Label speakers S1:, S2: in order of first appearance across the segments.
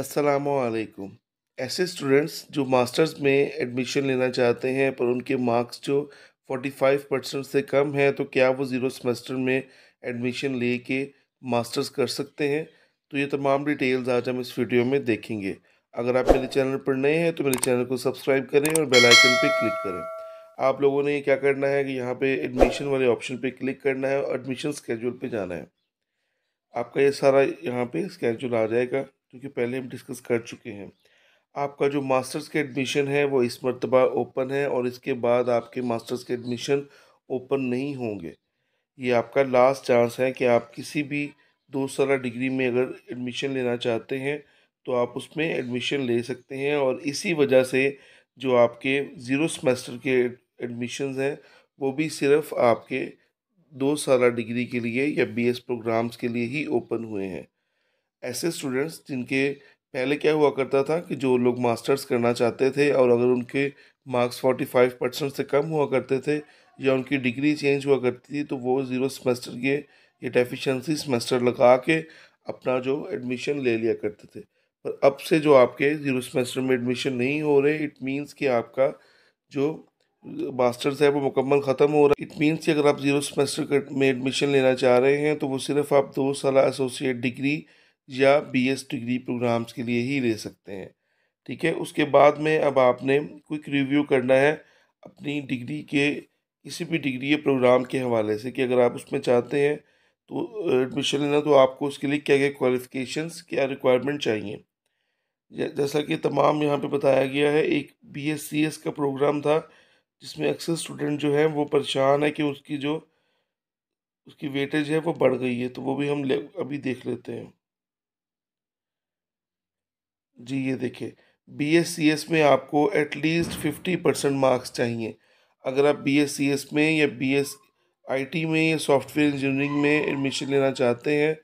S1: असलकुम ऐसे स्टूडेंट्स जो मास्टर्स में एडमिशन लेना चाहते हैं पर उनके मार्क्स जो 45 परसेंट से कम हैं तो क्या वो ज़ीरो सेमेस्टर में एडमिशन ले के मास्टर्स कर सकते हैं तो ये तमाम डिटेल्स आज हम इस वीडियो में देखेंगे अगर आप मेरे चैनल पर नए हैं तो मेरे चैनल को सब्सक्राइब करें और बेल आइकन पर क्लिक करें आप लोगों ने क्या करना है कि यहाँ पे एडमिशन वाले ऑप्शन पे क्लिक करना है और एडमिशन स्केड्यूल पे जाना है आपका ये सारा यहाँ पे स्केड्यूल आ जाएगा क्योंकि पहले हम डिस्कस कर चुके हैं आपका जो मास्टर्स के एडमिशन है वो इस मरतबा ओपन है और इसके बाद आपके मास्टर्स के एडमिशन ओपन नहीं होंगे ये आपका लास्ट चांस है कि आप किसी भी दो साल डिग्री में अगर एडमिशन लेना चाहते हैं तो आप उसमें एडमिशन ले सकते हैं और इसी वजह से जो आपके ज़ीरो सेमेस्टर के एडमिशन्स हैं वो भी सिर्फ आपके दो साल डिग्री के लिए या बीएस प्रोग्राम्स के लिए ही ओपन हुए हैं ऐसे स्टूडेंट्स जिनके पहले क्या हुआ करता था कि जो लोग मास्टर्स करना चाहते थे और अगर उनके मार्क्स फोर्टी फाइव परसेंट से कम हुआ करते थे या उनकी डिग्री चेंज हुआ करती थी तो वो ज़ीरो सेमेस्टर के ये डेफिशिएंसी सेमेस्टर लगा के अपना जो एडमिशन ले लिया करते थे पर अब से जो आपके ज़ीरो सेमेस्टर में एडमिशन नहीं हो रहे इट मीन्स कि आपका जो मास्टर्स है वो मुकम्मल ख़त्म हो रहा है इट मीनस कि अगर आप जीरो सेमेस्टर में एडमिशन लेना चाह रहे हैं तो वो सिर्फ आप दो साल एसोसिएट डिग्री या बीएस डिग्री प्रोग्राम्स के लिए ही ले सकते हैं ठीक है उसके बाद में अब आपने क्विक रिव्यू करना है अपनी डिग्री के किसी भी डिग्री या प्रोग्राम के हवाले से कि अगर आप उसमें चाहते हैं तो एडमिशन लेना तो आपको उसके लिए क्या क्या क्वालिफ़िकेशन क्या रिक्वायरमेंट चाहिए जैसा कि तमाम यहाँ पर बताया गया है एक एस का प्रोग्राम था जिसमें अक्सर स्टूडेंट जो है वो परेशान है कि उसकी जो उसकी वेटेज है वो बढ़ गई है तो वो भी हम अभी देख लेते हैं जी ये देखिए बी एस सी एस में आपको एटलीस्ट फिफ्टी परसेंट मार्क्स चाहिए अगर आप बी एस सी एस में या बी एस आई टी में या सॉफ्टवेयर इंजीनियरिंग में एडमिशन लेना चाहते हैं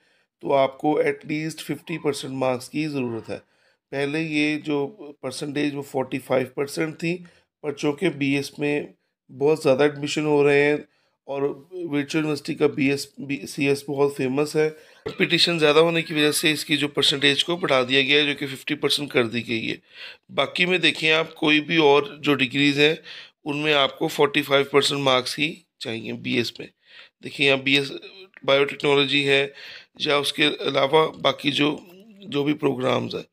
S1: तो आपको एटलीस्ट फिफ्टी परसेंट मार्क्स की ज़रूरत है पहले ये जो परसेंटेज वो फोर्टी फाइव परसेंट थी बच्चों के बी एस में बहुत ज़्यादा एडमिशन हो रहे हैं और विरचुअल यूनिवर्सिटी का B S B C S बहुत फेमस है कम्पिटिशन ज़्यादा होने की वजह से इसकी जो परसेंटेज को बढ़ा दिया गया है जो कि फिफ्टी परसेंट कर दी गई है बाकी में देखें आप कोई भी और जो डिग्रीज़ हैं उनमें आपको फोर्टी फाइव परसेंट मार्क्स ही चाहिए बी एस में देखिए यहाँ बी एस बायोटेक्नोलॉजी है या उसके अलावा बाकी जो जो भी प्रोग्राम्स हैं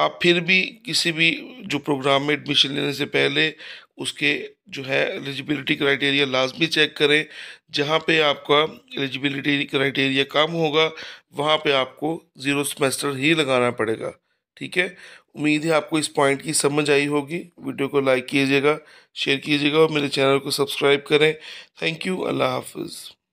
S1: आप फिर भी किसी भी जो प्रोग्राम में एडमिशन लेने से पहले उसके जो है एलिजिबिलिटी क्राइटेरिया लाजमी चेक करें जहाँ पे आपका एलिजिबिलिटी क्राइटेरिया कम होगा वहाँ पे आपको ज़ीरो सेमेस्टर ही लगाना पड़ेगा ठीक है उम्मीद है आपको इस पॉइंट की समझ आई होगी वीडियो को लाइक कीजिएगा शेयर कीजिएगा और मेरे चैनल को सब्सक्राइब करें थैंक यू अल्लाह हाफिज़